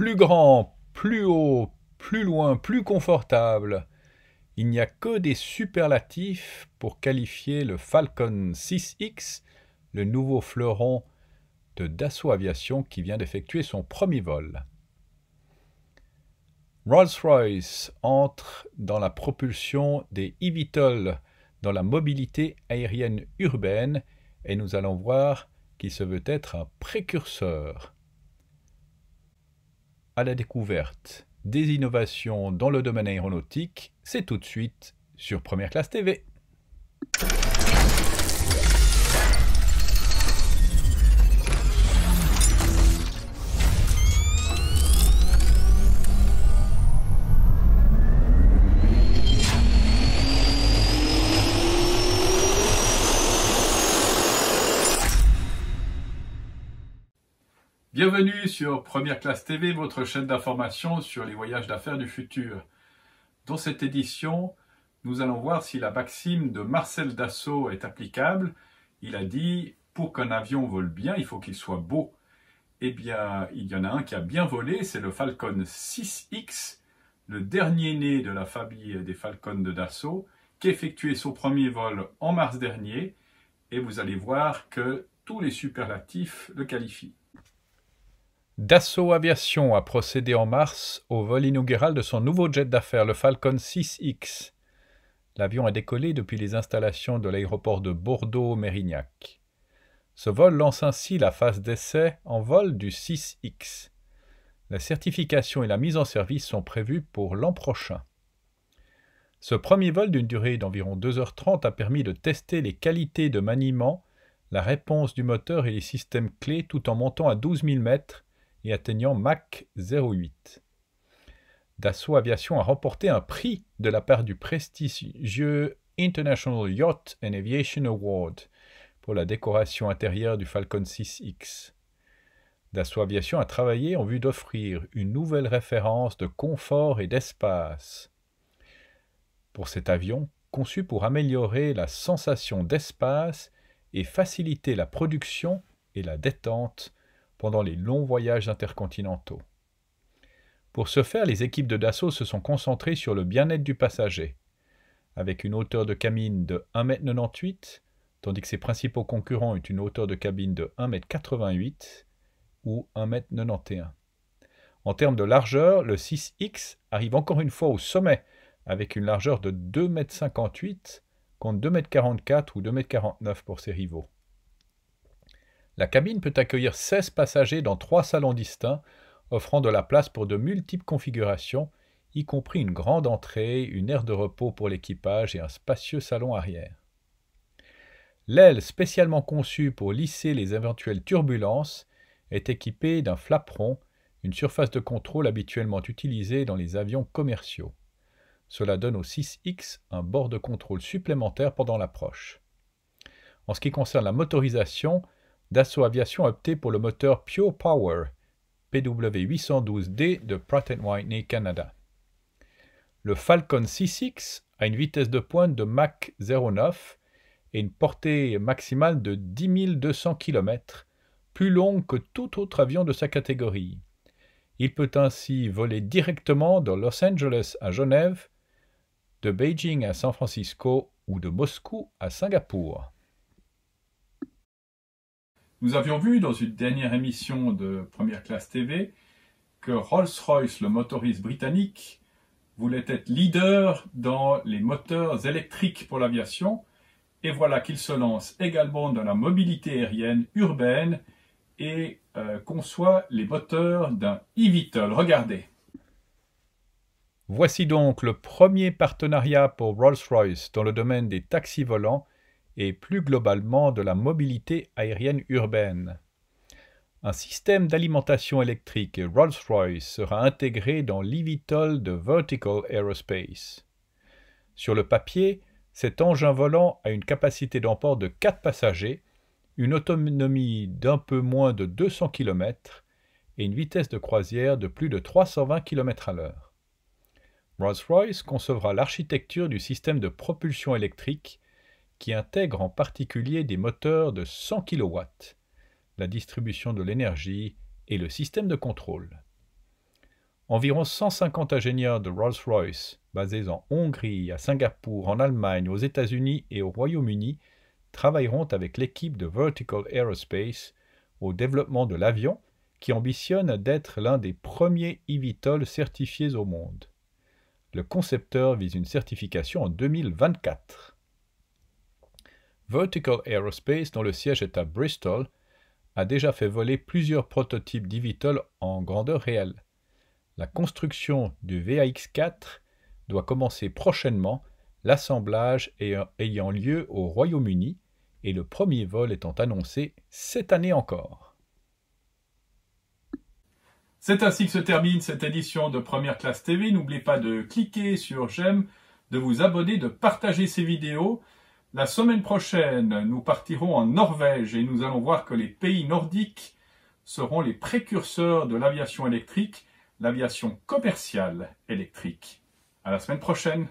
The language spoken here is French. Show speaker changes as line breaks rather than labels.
Plus grand, plus haut, plus loin, plus confortable. Il n'y a que des superlatifs pour qualifier le Falcon 6X, le nouveau fleuron de Dassault Aviation qui vient d'effectuer son premier vol. Rolls-Royce entre dans la propulsion des eVTOL dans la mobilité aérienne urbaine et nous allons voir qu'il se veut être un précurseur à la découverte des innovations dans le domaine aéronautique, c'est tout de suite sur Première Classe TV. Bienvenue sur Première Classe TV, votre chaîne d'information sur les voyages d'affaires du futur. Dans cette édition, nous allons voir si la maxime de Marcel Dassault est applicable. Il a dit « Pour qu'un avion vole bien, il faut qu'il soit beau ». Eh bien, il y en a un qui a bien volé, c'est le Falcon 6X, le dernier né de la famille des Falcons de Dassault, qui a effectué son premier vol en mars dernier. Et vous allez voir que tous les superlatifs le qualifient. Dassault Aviation a procédé en mars au vol inaugural de son nouveau jet d'affaires, le Falcon 6X. L'avion a décollé depuis les installations de l'aéroport de Bordeaux-Mérignac. Ce vol lance ainsi la phase d'essai en vol du 6X. La certification et la mise en service sont prévues pour l'an prochain. Ce premier vol d'une durée d'environ 2h30 a permis de tester les qualités de maniement, la réponse du moteur et les systèmes clés tout en montant à 12 000 mètres et atteignant Mach 08. Dassault Aviation a remporté un prix de la part du prestigieux International Yacht and Aviation Award pour la décoration intérieure du Falcon 6X. Dassault Aviation a travaillé en vue d'offrir une nouvelle référence de confort et d'espace. Pour cet avion, conçu pour améliorer la sensation d'espace et faciliter la production et la détente pendant les longs voyages intercontinentaux. Pour ce faire, les équipes de Dassault se sont concentrées sur le bien-être du passager, avec une hauteur de cabine de 1,98 m, tandis que ses principaux concurrents ont une hauteur de cabine de 1,88 m ou 1,91 m. En termes de largeur, le 6X arrive encore une fois au sommet, avec une largeur de 2,58 m contre 2,44 m ou 2,49 m pour ses rivaux. La cabine peut accueillir 16 passagers dans trois salons distincts, offrant de la place pour de multiples configurations, y compris une grande entrée, une aire de repos pour l'équipage et un spacieux salon arrière. L'aile spécialement conçue pour lisser les éventuelles turbulences est équipée d'un flaperon, une surface de contrôle habituellement utilisée dans les avions commerciaux. Cela donne au 6X un bord de contrôle supplémentaire pendant l'approche. En ce qui concerne la motorisation, Dassault Aviation a opté pour le moteur Pure Power PW812D de Pratt Whitney Canada. Le Falcon 6 a une vitesse de pointe de Mach 09 et une portée maximale de 10 200 km, plus longue que tout autre avion de sa catégorie. Il peut ainsi voler directement de Los Angeles à Genève, de Beijing à San Francisco ou de Moscou à Singapour. Nous avions vu dans une dernière émission de Première Classe TV que Rolls-Royce, le motoriste britannique, voulait être leader dans les moteurs électriques pour l'aviation, et voilà qu'il se lance également dans la mobilité aérienne urbaine et euh, conçoit les moteurs d'un e Regardez. Voici donc le premier partenariat pour Rolls-Royce dans le domaine des taxis volants et plus globalement de la mobilité aérienne urbaine. Un système d'alimentation électrique Rolls-Royce sera intégré dans l'Evitol de Vertical Aerospace. Sur le papier, cet engin volant a une capacité d'emport de 4 passagers, une autonomie d'un peu moins de 200 km et une vitesse de croisière de plus de 320 km à l'heure. Rolls-Royce concevra l'architecture du système de propulsion électrique qui intègre en particulier des moteurs de 100 kW, la distribution de l'énergie et le système de contrôle. Environ 150 ingénieurs de Rolls-Royce, basés en Hongrie, à Singapour, en Allemagne, aux États-Unis et au Royaume-Uni, travailleront avec l'équipe de Vertical Aerospace au développement de l'avion qui ambitionne d'être l'un des premiers eVTOL certifiés au monde. Le concepteur vise une certification en 2024. Vertical Aerospace, dont le siège est à Bristol, a déjà fait voler plusieurs prototypes d'Ivitol en grandeur réelle. La construction du VAX4 doit commencer prochainement, l'assemblage ayant lieu au Royaume-Uni et le premier vol étant annoncé cette année encore. C'est ainsi que se termine cette édition de Première Classe TV. N'oubliez pas de cliquer sur j'aime, de vous abonner, de partager ces vidéos. La semaine prochaine, nous partirons en Norvège et nous allons voir que les pays nordiques seront les précurseurs de l'aviation électrique, l'aviation commerciale électrique. À la semaine prochaine!